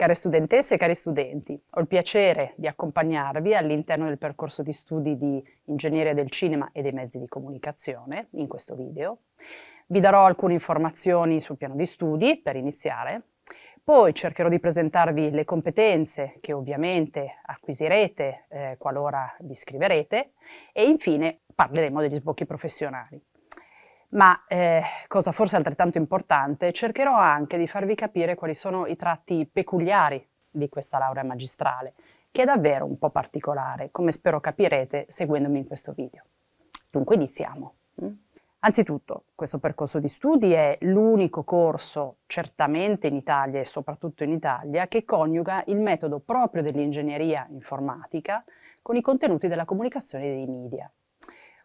Care studentesse e cari studenti, ho il piacere di accompagnarvi all'interno del percorso di studi di Ingegneria del Cinema e dei Mezzi di Comunicazione in questo video. Vi darò alcune informazioni sul piano di studi per iniziare, poi cercherò di presentarvi le competenze che ovviamente acquisirete eh, qualora vi iscriverete e infine parleremo degli sbocchi professionali ma eh, cosa forse altrettanto importante, cercherò anche di farvi capire quali sono i tratti peculiari di questa laurea magistrale, che è davvero un po' particolare, come spero capirete seguendomi in questo video. Dunque iniziamo. Mm? Anzitutto, questo percorso di studi è l'unico corso, certamente in Italia e soprattutto in Italia, che coniuga il metodo proprio dell'ingegneria informatica con i contenuti della comunicazione dei media.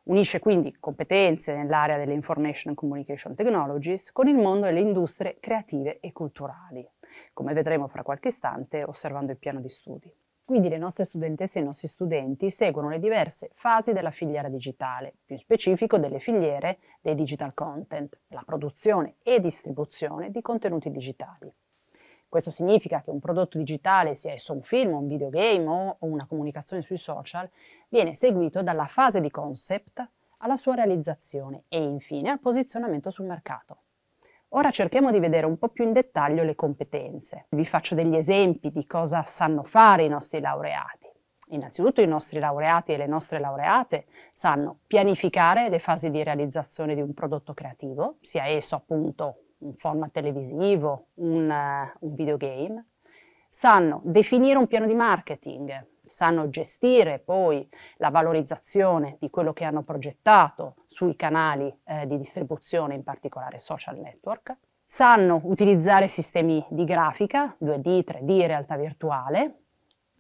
Unisce quindi competenze nell'area delle Information and Communication Technologies con il mondo delle industrie creative e culturali, come vedremo fra qualche istante osservando il piano di studi. Quindi le nostre studentesse e i nostri studenti seguono le diverse fasi della filiera digitale, più in specifico delle filiere dei digital content, la produzione e distribuzione di contenuti digitali. Questo significa che un prodotto digitale, sia esso un film, un videogame o una comunicazione sui social, viene seguito dalla fase di concept alla sua realizzazione e infine al posizionamento sul mercato. Ora cerchiamo di vedere un po' più in dettaglio le competenze. Vi faccio degli esempi di cosa sanno fare i nostri laureati. Innanzitutto i nostri laureati e le nostre laureate sanno pianificare le fasi di realizzazione di un prodotto creativo, sia esso appunto un format televisivo, un, uh, un videogame, sanno definire un piano di marketing, sanno gestire poi la valorizzazione di quello che hanno progettato sui canali eh, di distribuzione, in particolare social network, sanno utilizzare sistemi di grafica, 2D, 3D, realtà virtuale,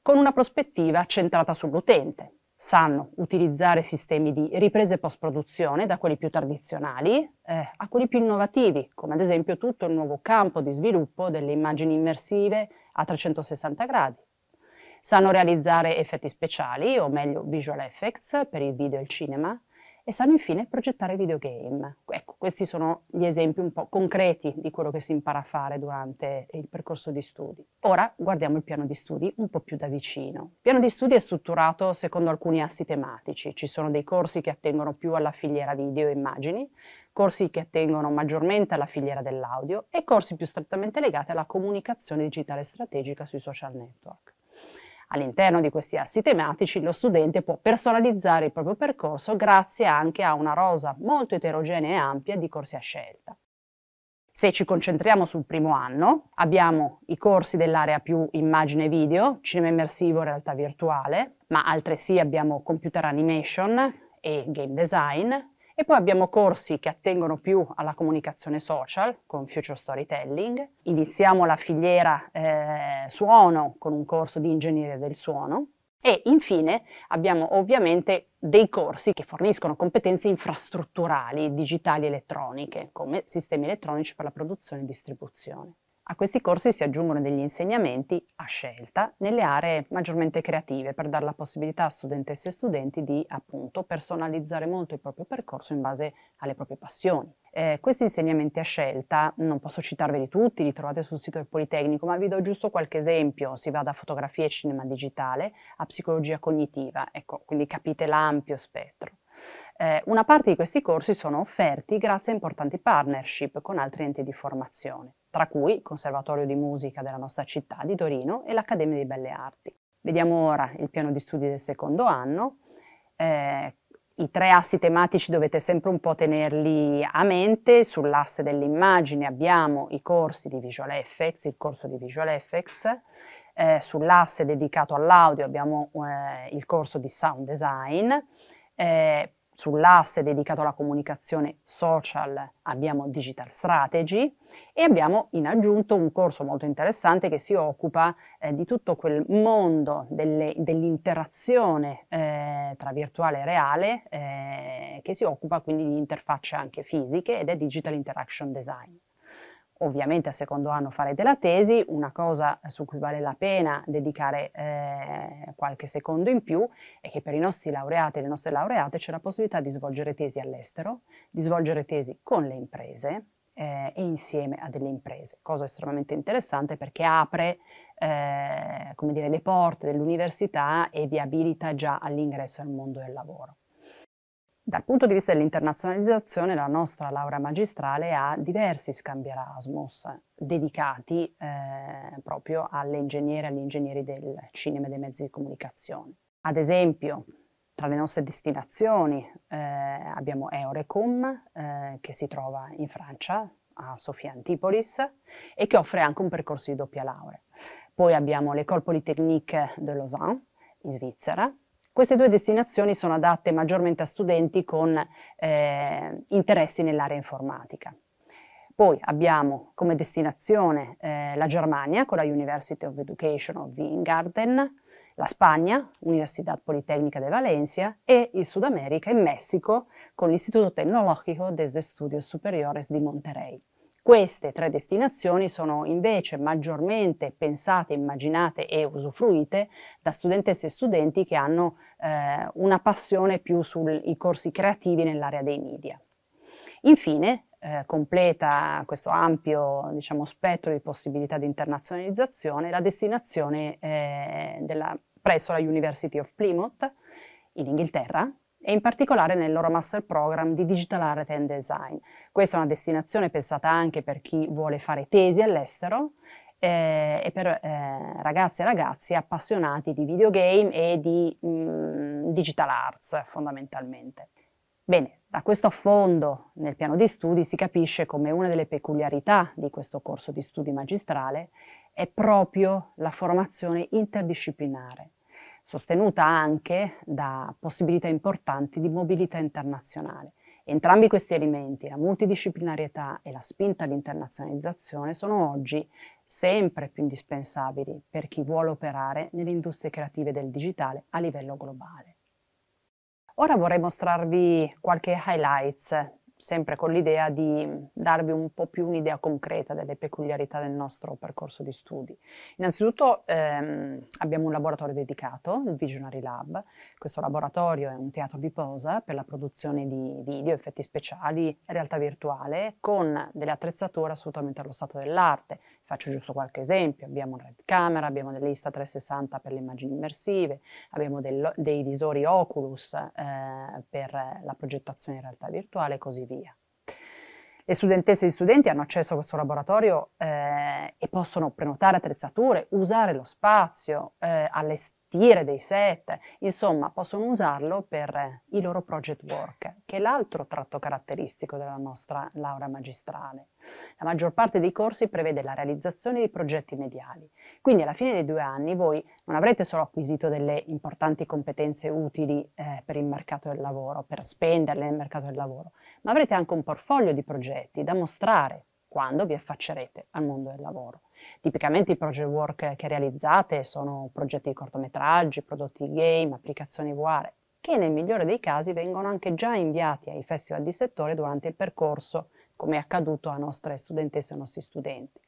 con una prospettiva centrata sull'utente, sanno utilizzare sistemi di riprese post-produzione, da quelli più tradizionali eh, a quelli più innovativi, come ad esempio tutto il nuovo campo di sviluppo delle immagini immersive a 360 gradi. Sanno realizzare effetti speciali, o meglio visual effects, per il video e il cinema, e sanno infine progettare videogame. Ecco, questi sono gli esempi un po' concreti di quello che si impara a fare durante il percorso di studi. Ora guardiamo il piano di studi un po' più da vicino. Il piano di studi è strutturato secondo alcuni assi tematici. Ci sono dei corsi che attengono più alla filiera video e immagini, corsi che attengono maggiormente alla filiera dell'audio e corsi più strettamente legati alla comunicazione digitale strategica sui social network. All'interno di questi assi tematici lo studente può personalizzare il proprio percorso grazie anche a una rosa molto eterogenea e ampia di corsi a scelta. Se ci concentriamo sul primo anno, abbiamo i corsi dell'area più immagine video, cinema immersivo, e realtà virtuale, ma altresì abbiamo computer animation e game design, e poi abbiamo corsi che attengono più alla comunicazione social con Future Storytelling. Iniziamo la filiera eh, suono con un corso di ingegneria del suono. E infine abbiamo ovviamente dei corsi che forniscono competenze infrastrutturali, digitali, e elettroniche, come sistemi elettronici per la produzione e distribuzione. A questi corsi si aggiungono degli insegnamenti a scelta nelle aree maggiormente creative per dare la possibilità a studentesse e studenti di appunto personalizzare molto il proprio percorso in base alle proprie passioni. Eh, questi insegnamenti a scelta, non posso citarveli tutti, li trovate sul sito del Politecnico, ma vi do giusto qualche esempio, si va da fotografia e cinema digitale a psicologia cognitiva, ecco, quindi capite l'ampio spettro. Eh, una parte di questi corsi sono offerti grazie a importanti partnership con altri enti di formazione tra cui il Conservatorio di Musica della nostra città di Torino e l'Accademia di Belle Arti. Vediamo ora il piano di studi del secondo anno. Eh, i tre assi tematici dovete sempre un po' tenerli a mente. Sull'asse dell'immagine abbiamo i corsi di Visual Effects, il corso di Visual Effects. Eh, sull'asse dedicato all'audio abbiamo eh, il corso di Sound Design. Eh, sull'asse dedicato alla comunicazione social abbiamo Digital Strategy e abbiamo in aggiunto un corso molto interessante che si occupa eh, di tutto quel mondo dell'interazione eh, tra virtuale e reale eh, che si occupa quindi di interfacce anche fisiche ed è Digital Interaction Design. Ovviamente al secondo anno farete la tesi, una cosa su cui vale la pena dedicare eh, qualche secondo in più è che per i nostri laureati e le nostre laureate c'è la possibilità di svolgere tesi all'estero, di svolgere tesi con le imprese, eh, e insieme a delle imprese, cosa estremamente interessante perché apre eh, come dire, le porte dell'università e vi abilita già all'ingresso al mondo del lavoro. Dal punto di vista dell'internazionalizzazione, la nostra laurea magistrale ha diversi scambi Erasmus eh, dedicati eh, proprio alle ingegnere e agli ingegneri del cinema e dei mezzi di comunicazione. Ad esempio, tra le nostre destinazioni eh, abbiamo Eurecom, eh, che si trova in Francia, a Sofia Antipolis, e che offre anche un percorso di doppia laurea. Poi abbiamo l'École Polytechnique de Lausanne, in Svizzera, queste due destinazioni sono adatte maggiormente a studenti con eh, interessi nell'area informatica. Poi abbiamo come destinazione eh, la Germania con la University of Education of Wiengarten, la Spagna, Università Politecnica di Valencia, e il Sud America e Messico con l'Istituto Tecnologico de Estudios Superiores di Monterrey. Queste tre destinazioni sono invece maggiormente pensate, immaginate e usufruite da studentesse e studenti che hanno eh, una passione più sui corsi creativi nell'area dei media. Infine, eh, completa questo ampio diciamo, spettro di possibilità di internazionalizzazione la destinazione eh, della, presso la University of Plymouth in Inghilterra, e in particolare nel loro master program di Digital Art and Design. Questa è una destinazione pensata anche per chi vuole fare tesi all'estero eh, e per eh, ragazze e ragazzi appassionati di videogame e di mh, mm, digital arts fondamentalmente. Bene, da questo affondo nel piano di studi si capisce come una delle peculiarità di questo corso di studi magistrale è proprio la formazione interdisciplinare sostenuta anche da possibilità importanti di mobilità internazionale. Entrambi questi elementi, la multidisciplinarietà e la spinta all'internazionalizzazione, sono oggi sempre più indispensabili per chi vuole operare nelle industrie creative del digitale a livello globale. Ora vorrei mostrarvi qualche highlights sempre con l'idea di darvi un po' più un'idea concreta delle peculiarità del nostro percorso di studi. Innanzitutto ehm, abbiamo un laboratorio dedicato, il Visionary Lab. Questo laboratorio è un teatro di posa per la produzione di video, effetti speciali, realtà virtuale, con delle attrezzature assolutamente allo stato dell'arte, Faccio giusto qualche esempio, abbiamo un red camera, abbiamo delle insta 360 per le immagini immersive, abbiamo del, dei visori Oculus eh, per la progettazione in realtà virtuale e così via. Le studentesse e gli studenti hanno accesso a questo laboratorio eh, e possono prenotare attrezzature, usare lo spazio, eh, allestire gestire dei set, insomma possono usarlo per eh, i loro project work, che è l'altro tratto caratteristico della nostra laurea magistrale. La maggior parte dei corsi prevede la realizzazione di progetti mediali, quindi alla fine dei due anni voi non avrete solo acquisito delle importanti competenze utili eh, per il mercato del lavoro, per spenderle nel mercato del lavoro, ma avrete anche un portfolio di progetti da mostrare quando vi affaccerete al mondo del lavoro. Tipicamente i project work che realizzate sono progetti di cortometraggi, prodotti game, applicazioni VR, che nel migliore dei casi vengono anche già inviati ai festival di settore durante il percorso, come è accaduto a nostre studentesse e nostri studenti.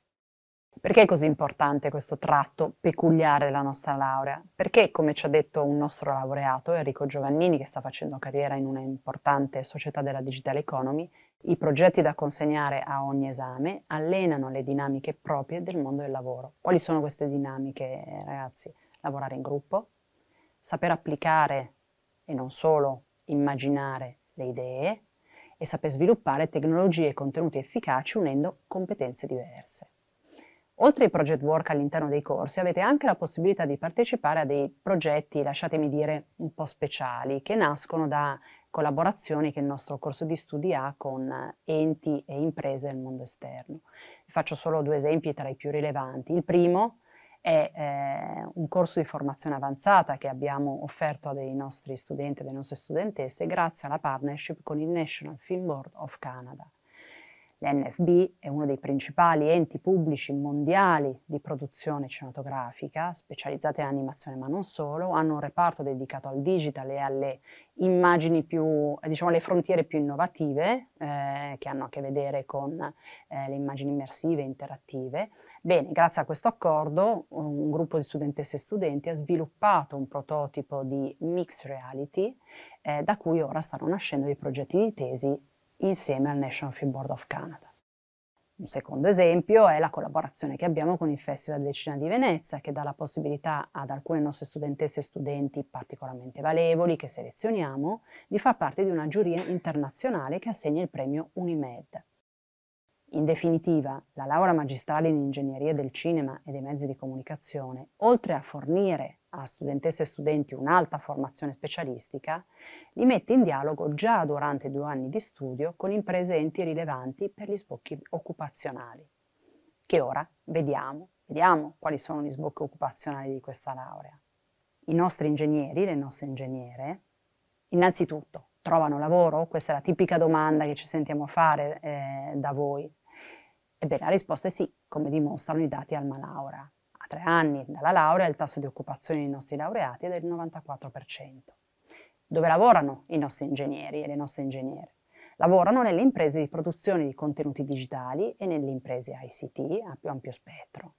Perché è così importante questo tratto peculiare della nostra laurea? Perché, come ci ha detto un nostro laureato, Enrico Giovannini, che sta facendo carriera in una importante società della digital economy, i progetti da consegnare a ogni esame allenano le dinamiche proprie del mondo del lavoro. Quali sono queste dinamiche, ragazzi? Lavorare in gruppo, saper applicare e non solo immaginare le idee e saper sviluppare tecnologie e contenuti efficaci unendo competenze diverse. Oltre ai project work all'interno dei corsi, avete anche la possibilità di partecipare a dei progetti, lasciatemi dire, un po' speciali, che nascono da collaborazioni che il nostro corso di studi ha con enti e imprese del mondo esterno. faccio solo due esempi tra i più rilevanti. Il primo è eh, un corso di formazione avanzata che abbiamo offerto a dei nostri studenti e delle nostre studentesse grazie alla partnership con il National Film Board of Canada. L'NFB è uno dei principali enti pubblici mondiali di produzione cinematografica, specializzate in animazione ma non solo, hanno un reparto dedicato al digital e alle immagini più, eh, diciamo, alle frontiere più innovative, eh, che hanno a che vedere con eh, le immagini immersive e interattive. Bene, grazie a questo accordo un gruppo di studentesse e studenti ha sviluppato un prototipo di mixed reality eh, da cui ora stanno nascendo dei progetti di tesi insieme al National Film Board of Canada. Un secondo esempio è la collaborazione che abbiamo con il Festival del Cinema di Venezia, che dà la possibilità ad alcune nostre studentesse e studenti particolarmente valevoli, che selezioniamo, di far parte di una giuria internazionale che assegna il premio Unimed. In definitiva, la laurea magistrale in ingegneria del cinema e dei mezzi di comunicazione, oltre a fornire a studentesse e studenti un'alta formazione specialistica, li mette in dialogo già durante i due anni di studio con imprese enti rilevanti per gli sbocchi occupazionali, che ora vediamo, vediamo quali sono gli sbocchi occupazionali di questa laurea. I nostri ingegneri, le nostre ingegnere, innanzitutto trovano lavoro? Questa è la tipica domanda che ci sentiamo fare eh, da voi. Ebbene, la risposta è sì, come dimostrano i dati al Malaura tre anni dalla laurea il tasso di occupazione dei nostri laureati è del 94%. Dove lavorano i nostri ingegneri e le nostre ingegnere? Lavorano nelle imprese di produzione di contenuti digitali e nelle imprese ICT a più ampio spettro.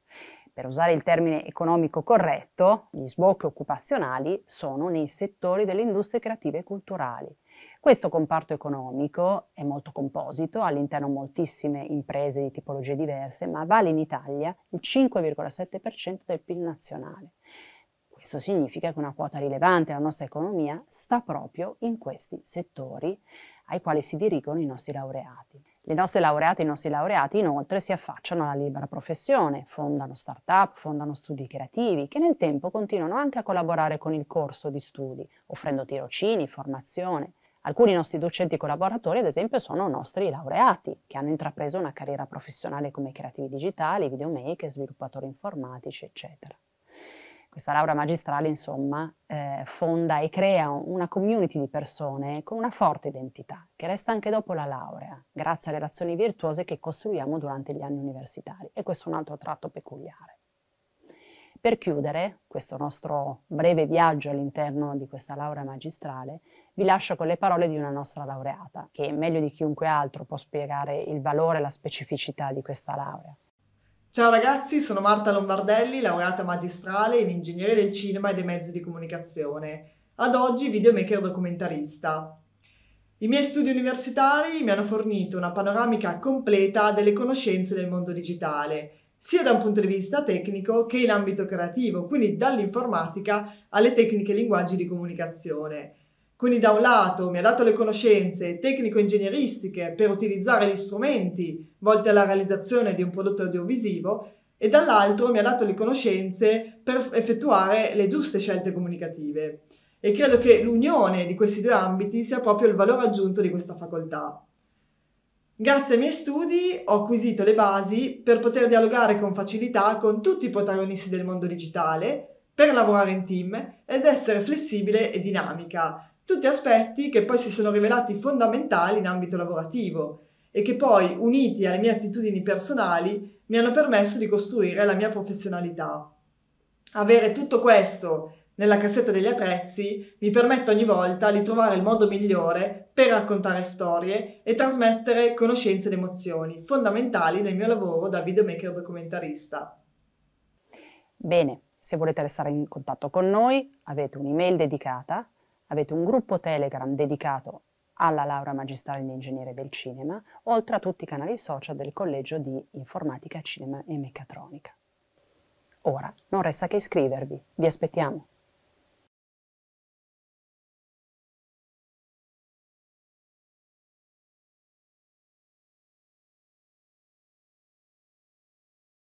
Per usare il termine economico corretto, gli sbocchi occupazionali sono nei settori delle industrie creative e culturali, questo comparto economico è molto composito, all'interno moltissime imprese di tipologie diverse, ma vale in Italia il 5,7% del PIL nazionale. Questo significa che una quota rilevante della nostra economia sta proprio in questi settori ai quali si dirigono i nostri laureati. Le nostre laureate e i nostri laureati inoltre si affacciano alla libera professione, fondano start-up, fondano studi creativi, che nel tempo continuano anche a collaborare con il corso di studi, offrendo tirocini, formazione, Alcuni nostri docenti collaboratori, ad esempio, sono nostri laureati che hanno intrapreso una carriera professionale come creativi digitali, videomaker, sviluppatori informatici, eccetera. Questa laurea magistrale, insomma, eh, fonda e crea una community di persone con una forte identità, che resta anche dopo la laurea, grazie alle relazioni virtuose che costruiamo durante gli anni universitari. E questo è un altro tratto peculiare. Per chiudere questo nostro breve viaggio all'interno di questa laurea magistrale, vi lascio con le parole di una nostra laureata, che meglio di chiunque altro può spiegare il valore e la specificità di questa laurea. Ciao ragazzi, sono Marta Lombardelli, laureata magistrale in Ingegneria del Cinema e dei Mezzi di Comunicazione, ad oggi videomaker documentarista. I miei studi universitari mi hanno fornito una panoramica completa delle conoscenze del mondo digitale, sia da un punto di vista tecnico che in ambito creativo, quindi dall'informatica alle tecniche e linguaggi di comunicazione. Quindi da un lato mi ha dato le conoscenze tecnico-ingegneristiche per utilizzare gli strumenti volti alla realizzazione di un prodotto audiovisivo e dall'altro mi ha dato le conoscenze per effettuare le giuste scelte comunicative. E credo che l'unione di questi due ambiti sia proprio il valore aggiunto di questa facoltà. Grazie ai miei studi ho acquisito le basi per poter dialogare con facilità con tutti i protagonisti del mondo digitale, per lavorare in team ed essere flessibile e dinamica, tutti aspetti che poi si sono rivelati fondamentali in ambito lavorativo e che poi, uniti alle mie attitudini personali, mi hanno permesso di costruire la mia professionalità. Avere tutto questo nella cassetta degli attrezzi mi permette ogni volta di trovare il modo migliore per raccontare storie e trasmettere conoscenze ed emozioni fondamentali nel mio lavoro da videomaker documentarista. Bene, se volete restare in contatto con noi avete un'email dedicata avete un gruppo Telegram dedicato alla laurea magistrale in ingegneria del cinema, oltre a tutti i canali social del Collegio di Informatica, Cinema e Meccatronica. Ora non resta che iscrivervi, vi aspettiamo!